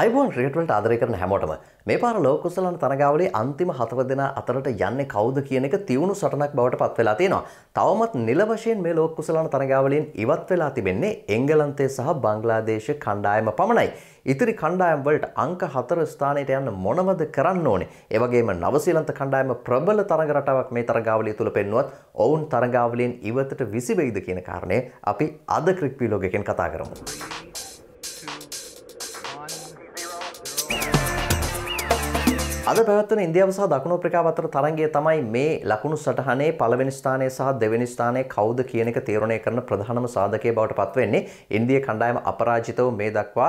අයිබෝන් ක්‍රිකට්වලට ආදරය කරන හැමෝටම මේ පාර ලෝකුසලන තරගාවලේ අන්තිම හතර දෙනා අතරට යන්නේ කවුද කියන එක තියුණු සටනක් බවට පත් වෙලා තියෙනවා. තවමත් නිල වශයෙන් මේ ලෝකුසලන තරගාවලියෙන් ඉවත් වෙලා තිබෙන්නේ එංගලන්තය සහ බංග්ලාදේශ කණ්ඩායම පමණයි. ඉතිරි කණ්ඩායම් වලට අංක 4 ස්ථානයට යන්න මොනවද කරන්න ඕනේ? ඒ වගේම නවසීලන්ත කණ්ඩායම ප්‍රබල තරඟ රටාවක් මේ තරගාවලිය තුල පෙන්නුවත් ඔවුන් තරගාවලියෙන් ඉවතට විසි වෙයිද කියන කාරණය අපි අද ක්‍රික් වීලෝග් එකෙන් කතා කරමු. අද පැවැත්වන ඉන්දියාව සහ දකුණු අප්‍රිකාව අතර තරඟය තමයි මේ ලකුණු සටහනේ පළවෙනි ස්ථානය සහ දෙවෙනි ස්ථානය කවුද කියන එක තීරණය කරන ප්‍රධානම සාධකය බවට පත්වෙන්නේ ඉන්දිය කණ්ඩායම අපරාජිතව මේ දක්වා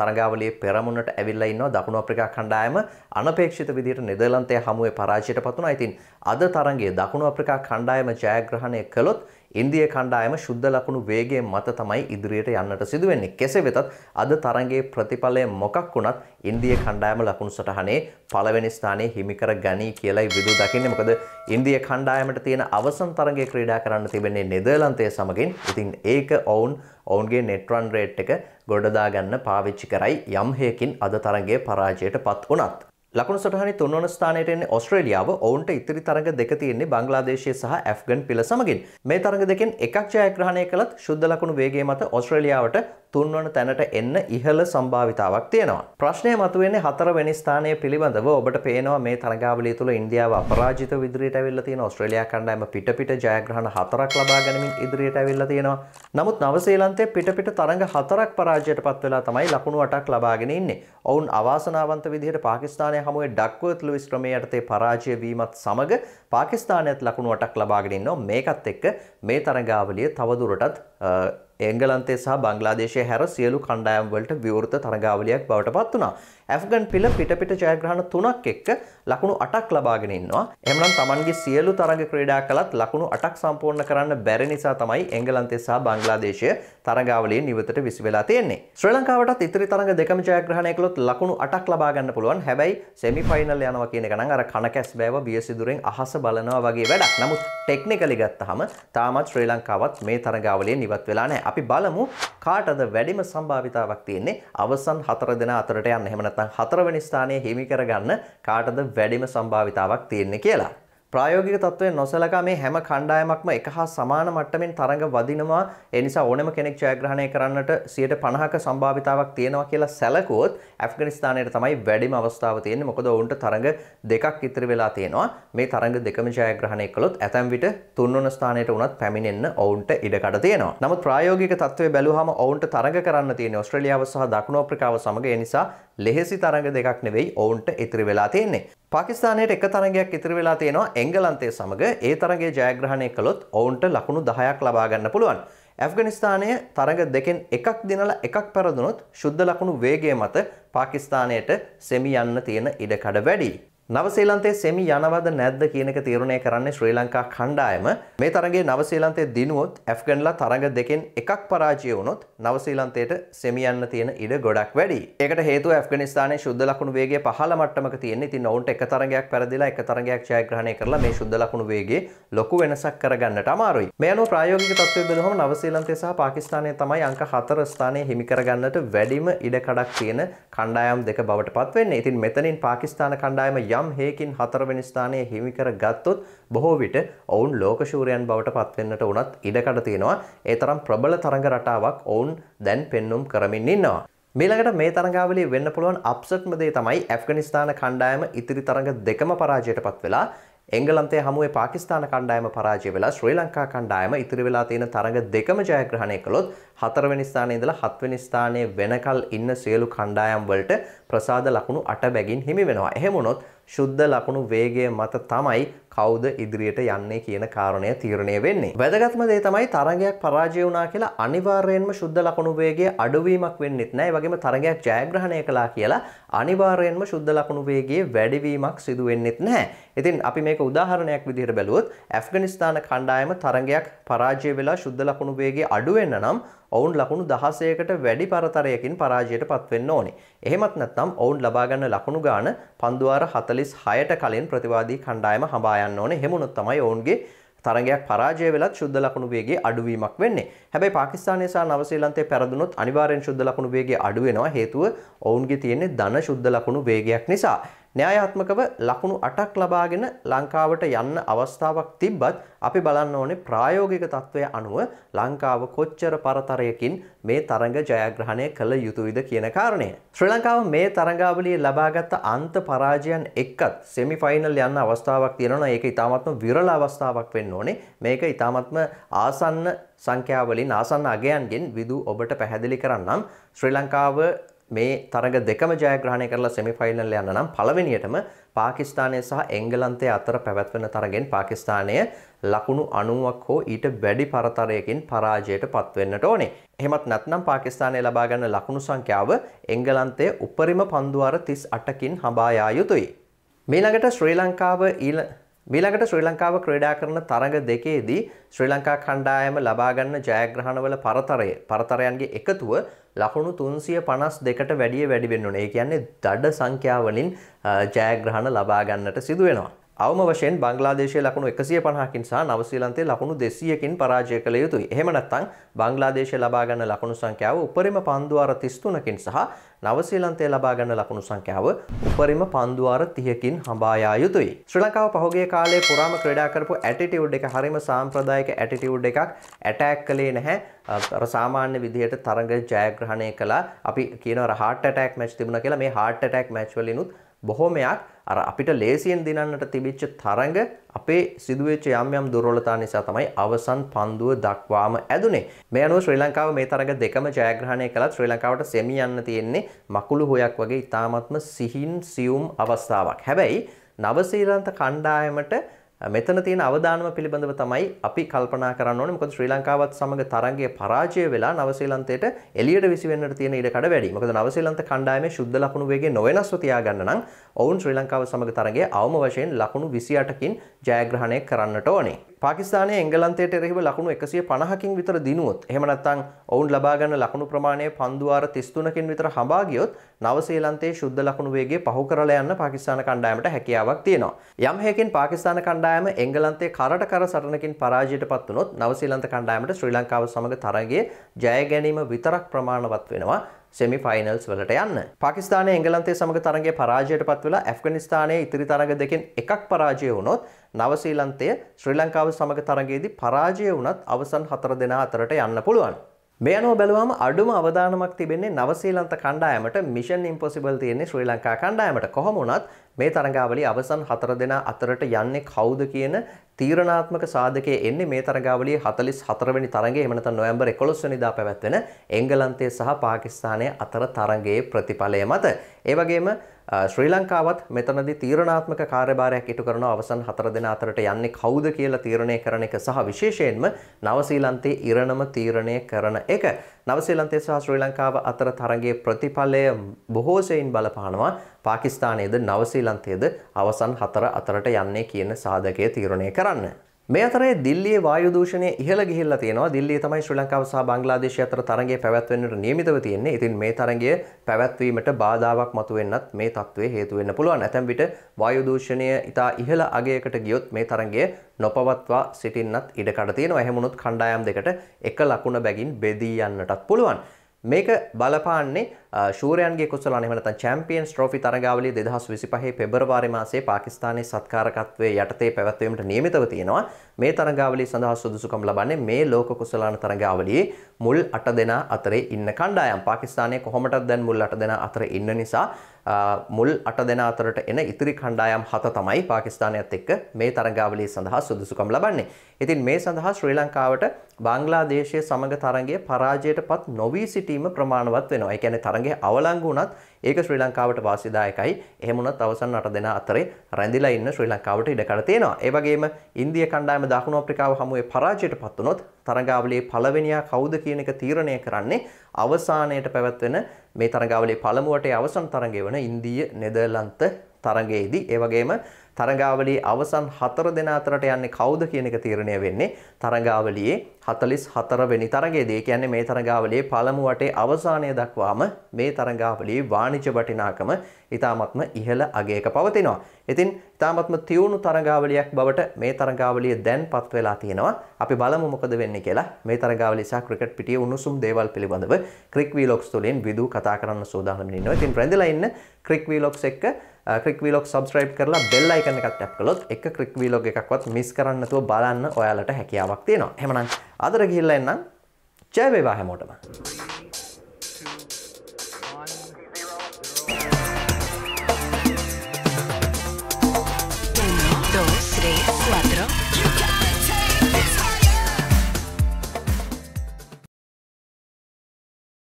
තරඟාවලියේ පෙරමුණට ඇවිල්ලා ඉන්නවා දකුණු අප්‍රිකා කණ්ඩායම අනපේක්ෂිත විදිහට නෙදර්ලන්තය හමුවේ පරාජයට පත් වුණා. ඉතින් අද තරඟයේ දකුණු අප්‍රිකා කණ්ඩායම ජයග්‍රහණය කළොත් ඉන්දිය කණ්ඩායම ශුද්ධ ලකුණු වේගය මත තමයි ඉදිරියට යන්නට සිදුවෙන්නේ. කෙසේ වෙතත් අද තරගයේ ප්‍රතිඵලය මොකක් වුණත් ඉන්දිය කණ්ඩායම ලකුණු සටහනේ පළවෙනි ස්ථානයේ හිමිකර ගනී කියලයි විදු දකින්නේ. මොකද ඉන්දිය කණ්ඩායමට තියෙන අවසන් තරගයේ ක්‍රීඩා කරන්න තිබෙන්නේ නෙදර්ලන්තය සමගින්. ඉතින් ඒක ඔවුන් ඔවුන්ගේ නෙට්රන් රේට් එක ගොඩදාගන්න පාවිච්චි කරයි යම් හේකින් අද තරගයේ පරාජයට පත් වුණත්. ලකුණු සටහනි තුන්වන ස්ථානයට එන්නේ ඔස්ට්‍රේලියාව. ඔවුන්ට ඉතිරි තරඟ දෙක තියෙන්නේ බංග්ලාදේශය සහ ඇෆ්ගන් පිළ සමගින්. මේ තරඟ දෙකෙන් එකක් ජයග්‍රහණය කළත් ශුද්ධ ලකුණු වේගය මත ඔස්ට්‍රේලියාවට තුන්වන තැනට එන්න ඉහළ සම්භාවිතාවක් තියෙනවා. ප්‍රශ්නය මතුවෙන්නේ හතරවෙනි ස්ථානය පිළිබඳව ඔබට පේනවා මේ තරගාවලිය තුළ ඉන්දියාව අපරාජිත විදිහට ඇවිල්ලා තියෙනවා. ඕස්ට්‍රේලියා කණ්ඩායම පිට පිට ජයග්‍රහණ හතරක් ලබා ගැනීමෙන් ඉදිරියට ඇවිල්ලා තියෙනවා. නමුත් නව ශ්‍රීලන්තය පිට පිට තරඟ හතරක් පරාජයට පත් වෙලා තමයි ලකුණු 8ක් ලබාගෙන ඉන්නේ. ඔවුන් අවාසනාවන්ත විදිහට පාකිස්ානය හමුවේ ඩක්වත් ලුවිස් ක්‍රමයටතේ පරාජය වීමත් සමඟ පාකිස්ානයත් ලකුණුවටක් ලබාගෙනන්න මේකත් එක්ක මේ තරගාවලිය තවදුරටත් එංගලන්තේ සහ බංගලාදේශය හැර සියලු කණ්ඩායම් වලට විවෘත තරගාවලියක් බවට පත් වුණා. ඇෆ්ගන් පිල පිටපිට ජයග්‍රහණ තුනක් එක්ක ලකුණු 8ක් ලබාගෙන ඉන්නවා. එමනම් Tamanගේ සියලු තරග ක්‍රීඩා කළත් ලකුණු 8ක් සම්පූර්ණ කරන්න බැරි නිසා තමයි එංගලන්තේ සහ බංගලාදේශය තරගාවලියේ නිවතට විසි වෙලා තියෙන්නේ. ශ්‍රී ලංකාවටත් ඉතිරි තරඟ දෙකම ජයග්‍රහණය කළොත් ලකුණු 8ක් ලබා ගන්න පුළුවන්. හැබැයි semi final යනවා කියන එක නම් අර කණකැස් බෑව බිය සිදුරෙන් අහස බලනවා වගේ වැඩක්. නමුත් ටෙක්නිකලි ගත්තහම තාමත් ශ්‍රී ලංකාවත් මේ තරගාවලියේ නිවත් වෙලා නැහැ. නැහැ. අපි බලමු කාටද වැඩිම සම්භාවිතාවක් තියෙන්නේ අවසන් හතර දෙනා අතරට යන්න. එහෙම නැත්නම් හතරවෙනි ස්ථානය හිමි කරගන්න කාටද වැඩිම සම්භාවිතාවක් තියෙන්නේ කියලා. ප්‍රායෝගික තත්ත්වයෙන් නොසලකා මේ හැම කණ්ඩායමක්ම එක හා සමාන මට්ටමින් තරඟ වදිනවා. ඒ නිසා ඕනම කෙනෙක් ජයග්‍රහණය කරන්නට 50ක සම්භාවිතාවක් තියෙනවා කියලා සැලකුවොත් ඇෆ්ගනිස්තානයට තමයි වැඩිම අවස්ථාව තියෙන්නේ. මොකද ඔවුන්ට තරඟ දෙකක් ඉතිරි වෙලා තියෙනවා. මේ තරඟ දෙකම ජයග්‍රහණය කළොත් ඇතැම් විට තුන්වන ස්ථානයට උනත් පැමිණෙන්න ඔවුන්ට ඉඩකඩ තියෙනවා. නමුත් ප්‍රායෝගික තත්ත්වය බැලුවහම ඔවුන්ට තරඟ කරන්න තියෙන්නේ ඔස්ට්‍රේලියාව සහ දකුණු අප්‍රිකාව සමග. ඒ නිසා ලෙහෙසි තරඟ දෙකක් නෙවෙයි ඔවුන්ට ඉතිරි වෙලා තියෙන්නේ. පාකිස්ානයට එක තරගයක් ඉතිරි වෙලා තියෙනවා එංගලන්තය සමඟ ඒ තරගේ ජයග්‍රහණය කළොත් ඔවුන්ට ලකුණු දහයක් ලබාගන්න පුළුවන්. ඇෆගනිස්ථානය තරග දෙකෙන් එකක් දිනල එකක් පැරදුනොත් ශුද්ධ ලකුණු වේගේ මත පාකිස්ථානයට සෙමි යන්න තියෙන ඉඩකඩ වැඩි. නවසේලන්තේ සෙමි යනවද නැද්ද කියනක තීරණය කරන්නේ ශ්‍රී ලංකා කණ්ඩායම මේ තරගේ නවසේලන්තේ දිනුවොත් ඇෆ්ගන්ලා තරඟ දෙකෙන් එකක් පරාජය වුණොත් නවසීලන්තයට සෙමියන්න තියෙන ඉඩ ගොඩක් වැඩි එකට හේතු ඇෆ්ගනිස්ානය ශුද්ධ ලකුණු වේගේ පහල මට්ටමක තියන්නේ ඉතින් ඔවුන්ට එක තරගයක් පැරදිලා එක තරගයක් ජයග්‍රහණය කරලා මේ ශුද්ධ ලකුණු වේගේ ලොකු වෙනසක් කරගන්නට අමාරුයි මේ අනුව ප්‍රායෝගික තත්ත්වය බැලුවම නවසීලන්තය සහ පාකිස්තානය තමයි අංක 4 ස්ථානයේ හිමි කරගන්නට වැඩිම ඉඩ කඩක් තියෙන කණ්ඩායම් දෙක බවට පත් වෙන්නේ ඉතින් මෙතනින් පාකිස්තාන කණ්ඩායම යම් යම් හේකින් හතරවෙනි ස්ථානය හිමි කර ගත්තොත් බොහෝ විට ඔවුන් ලෝකශූරයන් බවට පත්වෙන්නට උනත් ඉඩකඩ තියෙනවා. ඒ තරම් ප්‍රබල තරඟ රටාවක් ඔවුන් දැන් පෙන්눔 කරමින් ඉන්නවා. මේළඟට මේ තරගාවලි වෙන්න පුළුවන් අප්සට්ම දේ තමයි ඇෆ්ගනිස්ථාන කණ්ඩායම ඉතිරි තරඟ දෙකම පරාජයට පත් වෙලා එංගලන්තය හමුවේ පාකිස්ාන කණ්ඩායම පරාජය වෙලා ශ්‍රී ලංකා කණ්ඩායම ඉතිරි වෙලා තියෙන තරඟ දෙකම ජයග්‍රහණය කළොත් හතරවෙනි ස්ථානයේ ඉඳලා හත්වෙනි ස්ථානයේ වෙනකල් ඉන්න සියලු කණ්ඩායම් වලට ප්‍රසාද ලකුණු 8 බැගින් හිමි වෙනවා. එහෙම වුණොත් ශුද්ධ ලකුණු වේගය මත තමයි කවුද ඉදිරියට යන්නේ කියන කාරණය තීරණය වෙන්නේ. වැදගත්ම දේ තමයි තරගයක් පරාජය වුණා කියලා අනිවාර්යයෙන්ම ශුද්ධ ලකුණු වේගය අඩුවීමක් වෙන්නෙත් නැහැ. ඒ වගේම තරගයක් ජයග්‍රහණය කළා කියලා අනිවාර්යයෙන්ම ශුද්ධ ලකුණු වේගයේ වැඩිවීමක් සිදු වෙන්නෙත් නැහැ. ඉතින් අපි මේක උදාහරණයක් විදිහට බැලුවොත් ඇෆ්ගනිස්තාන කණ්ඩායම තරගයක් පරාජය වෙලා ශුද්ධ ලකුණු වේගය අඩු වෙන්න නම් ඔවුන් ලකුණු දහසයකට වැඩි පරතරයකින් පරාජයට පත්වෙන්න ඕනි. එහෙමත් නැත්නම් ඔවුන් ලබාගන්න ලකුණු ගාන පන්දුවාර හතලිස් හයට කලින් ප්‍රතිවාදී කණ්ඩායම හබායන්න ඕනේ හෙමුණොත් තමයි ඔවුන්ගේ තරගයක් පරාජය වෙලත් ශුද්ධ ලකුණු වේගේ අඩුවීමක් වෙන්නේ. හැබැයි පාකිස්තානය සහ නවසීලන්තය පෙරදුනොත් අනිවාර්යෙන් ශුද්ධ ලකුණු වේගය අඩු වෙනවා. හේතුව ඔවුන්ගේ තියෙන්නේ ධන ශුද්ධ ලකුණු වේගයක් නිසා. න්‍යායාත්මකව ලකුණු 8ක් ලබාගෙන ලංකාවට යන්න අවස්ථාවක් තිබ්බත් අපි බලන්න ඕනේ ප්‍රායෝගික తත්වය අනුව ලංකාව කොච්චර පරතරයකින් මේ තරඟ ජයග්‍රහණය කළ යුතුයිද කියන කාරණය. ශ්‍රී ලංකාව මේ තරඟාවලියේ ලබාගත් අන්ත පරාජයන් එක්කත් සෙමිෆයිනල් යන්න අවස්ථාවක් තියෙනවා. ඒක ඊටාත්ම විරල අවස්ථාවක් වෙන්න ඕනේ. මේක ඊටාත්ම ආසන්න සංඛ්‍යාවලින් ආසන්න අගයන්ගෙන් විදු ඔබට පැහැදිලි කරන්නම් ශ්‍රී ලංකාව මේ තරග දෙකම ජයග්‍රහණය කරලා සෙමිෆයිනල් යන්න නම් පළවෙනියටම පාකිස්ානය සහ එංගලන්තය අතර පැවැත්වෙන තරගෙන් පාකිස්ානය ලකුණු අනුවක් හෝ ඊට වැඩි පරතරයකින් පරාජයට පත්වෙන්නට ඕනේ. එහෙමත් නැත්නම් පාකිස්ානය ලබාගන්න ලකුණු සංඛ්‍යාව එංගලන්තය උපරිම පන්දුවර තිස් අටකින් හබායා යුතුයි. මේළඟට ශ්‍රී ලංකාව ඊල මීළඟට ශ්‍රී ලංකාව ක්‍රඩා කරන තරඟ දෙකේදී ශ්‍රී ලංකා කණ්ඩායම ලබාගන්න ජයග්‍රහණවල පරතරය පරතරයන්ගේ එකතුව ලකුණු 352කට වැඩිය වැඩි වෙන්න ඕනේ. ඒ කියන්නේ දඩ සංඛ්‍යාවලින් ජයග්‍රහණ ලබා ගන්නට සිදු වෙනවා. අවම වශයෙන් බංගලාදේශය ලකුණු එකසිය පහකින් සහ නවසීලන්තේ ලකුණු දෙසියකින් පරාජය කළ යුතුයි. එහෙම නැත්නම් බංගලාදේශය ලබා ගන්න ලකුණු සංඛ්‍යාව උපරිම පන්දුවාර 33කින් සහ නවසීලන්තේ ලබා ගන්න ලකුණු සංඛ්‍යාව උපරිම පන්දුවාර 30කින් හඹා යා යුතුයි. ශ්‍රී ලංකාව පහුගිය කාලේ පුරාම ක්‍රීඩා කරපු ඇටිටියුඩ් එක හරිම සාම්ප්‍රදායික ඇටිටියුඩ් එකක් ඇටැක් කළේ නැහැ. අර සාමාන්‍ය විදිහට තරඟ ජයග්‍රහණය කළා. අපි කියනවා හાર્ට් ඇටැක් මැච් තිබුණා කියලා. මේ හાર્ට් ඇටැක් මැච් වලිනුත් බොහොමයක් අර අපිට ලේසියෙන් දිනන්නට තිබිච්ච තරඟ අපේ සිදුවෙච්ච යම් යම් දුර්වලතා නිසා තමයි අවසන් පන්දුව දක්වාම ඇදුනේ. මේ අනුව ශ්‍රී ලංකාව මේ තරඟ දෙකම ජයග්‍රහණය කළත් ශ්‍රී ලංකාවට සෙමි යන්න තියෙන්නේ මකුළු හොයක් වගේ ඉතාමත්ම සිහින් සියුම් අවස්ථාවක්. හැබැයි නවසීලන්ත කණ්ඩායමට මෙතන තියෙන අවදානම පිළිබඳව තමයි අපි කල්පනා කරන්න ඕනේ. මොකද ශ්‍රී ලංකාවත් සමග තරගයේ පරාජය වෙලා නවසීලන්තයට එළියට විසි වෙන්නට තියෙන ඉඩ කඩ වැඩි. මොකද නවසීලන්ත කණ්ඩායමේ සුද්ධ ලකුණු වේගය නොවෙනස්ව තියාගන්න නම් ඔවුන් ශ්‍රී ලංකාව සමග තරගයේ අවම වශයෙන් ලකුණු 28කින් ජයග්‍රහණය කරන්නට ඕනේ. පාකිස්ානය එංගලන්තයට එරෙහිව ලකුණු එකසිය පණහකින් විතර දිනුවොත් එහමනත්තං ඔවුන් ලබාගන්න ලකුණු ප්‍රමාණය පන්දුවාර තිස්තුනකින් විතර හබාගියොත් නවසේලන්තේ ශුද්ධ ලකුණු වේගේ පහු කරලා යන්න පාකිස්ාන කණ්ඩායමට හැකියාවක් තියෙනවා. යම් හේකින් පාකිස්ාන කණ්ඩායම එංගලන්තේ කරට කර සටනකින් පරාජයට පත්වනොත් නවසීලන්ත කණ්ඩායමට ශ්‍රී ලංකාව සමඟ තරගේ ජය ගැනීම විතරක් ප්‍රමාණවත් වෙනවා. සෙමි ෆයිනල්ස් වලට යන්න. පාකිස්ාන එංගලන්තේ සමඟ තරගේ පරාජයට පත්වෙලා ඇෆගනිස්ථානය ඉතිරි තරග දෙකෙන් එකක් පරාජය වුණොත් නවසීලන්තය ශ්‍රී ලංකාව සමඟ තරගේදී පරාජය වුණත් අවසන් හතර දෙෙන අතරට යන්න පුළුවන්. මේයනෝ බැලවාම අඩුම අවධානමක් තිබෙන්නේ නවසීලන්ත කණ්ඩායමට මිෂන් ඉම්පොසිබල් තියෙන්නේ ශ්‍රී ලංකා කණ්ඩායමට කොහොමුණත් මේ තරගාවලි අවසන් හතර දෙෙන අතරට යන්නේ කවුද කියන තීරණාත්මක සාධකය එන්නේ මේ තරගාවලියේ 44 වෙනි තරඟයේ එහෙම නැත්නම් නොවැම්බර් 11 වෙනිදා පැවැත්වෙන එංගලන්තය සහ පාකිස්තානය අතර තරඟයේ ප්‍රතිඵලය මත ඒ වගේම ශ්‍රී ලංකාවත් මෙතනදී තීරණාත්මක කාර්යභාරයක් ඉටු කරන අවසන් 4 දින අතරට යන්නේ කවුද කියලා තීරණය කරන එක සහ විශේෂයෙන්ම නවසීලන්තයේ ඉරණම තීරණය කරන එක නවසීලන්තය සහ ශ්‍රී ලංකාව අතර තරගයේ ප්‍රතිඵලය බොහෝ සෙයින් බලපානවා පාකිස්තානයේද නවසීලන්තයේද අවසන් 4 අතරට යන්නේ කියන සාධකය තීරණය කරා කරන්න. මේ අතරේ දිල්ලියේ වායු දූෂණය ඉහළ ගිහිල්ලා තියෙනවා. දිල්ලිය තමයි ශ්‍රී ලංකාව සහ බංග්ලාදේශය අතර තරගය පැවැත්වෙන්නට නියමිතව තියෙන්නේ. ඉතින් මේ තරගය පැවැත්වීමට බාධාවක් මතුවෙන්නත් මේ තත්ත්වය හේතු වෙන්න පුළුවන්. ඇතැම් විට වායු දූෂණය ඉතා ඉහළ අගයකට ගියොත් මේ තරගය නොපවත්වා සිටින්නත් ඉඩකඩ තියෙනවා. එහෙමුණොත් කණ්ඩායම් දෙකට එක ලකුණ බැගින් බෙදී යන්නටත් පුළුවන්. මේක බලපාන්නේ ශූරයන්ගේ කුසල අනිවනත චැම්පියන්ස් ට්‍රෝෆි තරගාවලිය 2025 පෙබරවාරි මාසයේ පාකිස්තානයේ සත්කාරකත්වයේ යටතේ පැවැත්වීමට නියමිතව තියෙනවා. මේ තරගාවලිය සඳහා සුදුසුකම් ලබන්නේ මේ ලෝක කුසලාන තරගාවලියේ මුල් 8 දෙනා අතරේ ඉන්න කණ්ඩායම්. පාකිස්තානයේ කොහොමටත් දැන් මුල් 8 දෙනා අතරේ ඉන්න නිසා මුල් අට දෙනා අතරට එන ඉතිරි කණ්ඩායම් හත තමයි පාකිස්තානයත් එක්ක මේ තරගාවලිය සඳහා සුදුසුකම් ලබන්නේ. ඉතින් මේ සඳහා ශ්‍රී ලංකාවට බංග්ලාදේශය සමඟ තරගයේ පරාජයට පත් නොවී සිටීම ප්‍රමාණවත් වෙනවා. ඒ කියන්නේ තරගයේ අවලංගු වුණත් ඒක ශ්‍රී ලංකාවට වාසිදායකයි. එහෙම වුණත් අවසන් අට දෙනා අතරේ රැඳිලා ඉන්න ශ්‍රී ලංකාවට ඉඩකඩ තියෙනවා. ඒ වගේම ඉන්දිය කණ්ඩායම දකුණු අප්‍රිකාව හමුවේ පරාජයට පත් වුණොත් තරගාවලියේ පළවෙනියා කවුද කියන එක තීරණය කරන්නේ අවසානයේට පැවැත්වෙන මේ තරගාවලේ පළමුවට අවසන් තරගය වන ඉන්දීය නෙදර්ලන්ත තරගයේදී ඒ වගේම තරගාවලියේ අවසන් 4 දෙනා අතරට යන්නේ කවුද කියන එක තීරණය වෙන්නේ තරගාවලියේ 44 වෙනි තරගයේදී. ඒ කියන්නේ මේ තරගාවලියේ පළමු වටේ අවසානය දක්වාම මේ තරගාවලියේ වාණිජ්‍ය වටිනාකම ඊටාත්ම ඉහළ අගයක පවතිනවා. ඉතින් ඊටාත්ම තියුණු තරගාවලියක් බවට මේ තරගාවලිය දැන්පත් වෙලා තියෙනවා. අපි බලමු මොකද වෙන්නේ කියලා. මේ තරගාවලිය සහ ක්‍රිකට් පිටියේ උණුසුම් දේවල් පිළිබඳව ක්‍රික් වීලොග්ස් තුලින් විදු කතා කරන්න සූදානම් වෙනවා. ඉතින් රැඳිලා ඉන්න ක්‍රික් වීලොග්ස් එක්ක ක්‍රික් වීලොක් සබස්ක්‍රයිබ් කරලා බෙල් අයිකන එකක් ටැප් කළොත් එක ක්‍රික් වීලොග් එකක්වත් මිස් කරන්න නැතුව බලන්න ඔයාලට හැකියාවක් තියෙනවා. එහෙමනම් අදට ගිහිල්ලා එන්නම්. ජය වේවා හැමෝටම.